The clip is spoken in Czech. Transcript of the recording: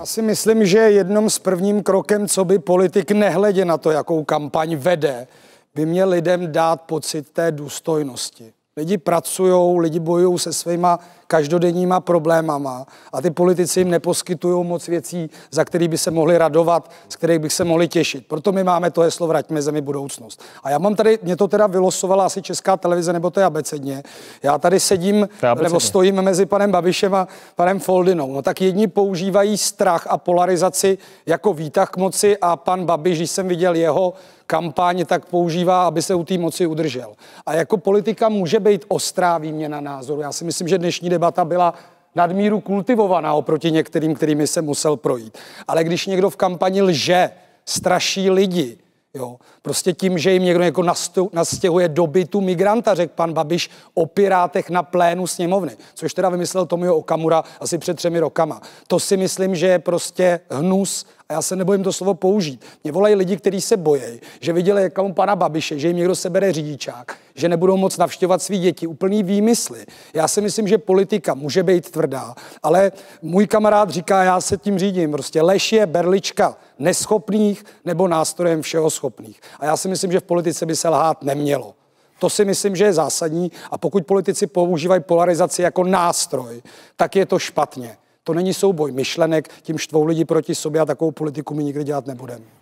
Já si myslím, že jednom z prvním krokem, co by politik nehledě na to, jakou kampaň vede, by měl lidem dát pocit té důstojnosti. Lidi pracují, lidi bojují se svýma každodenníma problémama a ty politici jim neposkytují moc věcí, za který by se mohli radovat, z kterých bych se mohli těšit. Proto my máme to heslo Vraťme zemi budoucnost. A já mám tady, mě to teda vylosovala asi Česká televize, nebo to je abecedně. Já tady sedím, nebo stojím mezi panem Babišem a panem Foldinou. No tak jedni používají strach a polarizaci jako výtah k moci a pan Babiš, když jsem viděl jeho kampaň tak používá, aby se u té moci udržel. A jako politika může být ostrá výměna názoru. Já si myslím, že dnešní debata byla nadmíru kultivovaná oproti některým, kterými se musel projít. Ale když někdo v kampani lže, straší lidi, Jo. Prostě tím, že jim někdo jako nastěhuje do bytu migranta, řekl pan Babiš o Pirátech na plénu sněmovny, což teda vymyslel Tomio Okamura asi před třemi rokama. To si myslím, že je prostě hnus a já se nebojím to slovo použít. Mě volají lidi, kteří se bojejí, že viděli jakom pana Babiše, že jim někdo sebere řidičák, že nebudou moc navštěvovat svý děti. Úplný výmysly. Já si myslím, že politika může být tvrdá, ale můj kamarád říká, já se tím řídím. Prostě lež je berlička neschopných nebo nástrojem všeho schopných. A já si myslím, že v politice by se lhát nemělo. To si myslím, že je zásadní a pokud politici používají polarizaci jako nástroj, tak je to špatně. To není souboj myšlenek, tím štvou lidi proti sobě a takovou politiku my nikdy dělat nebudeme.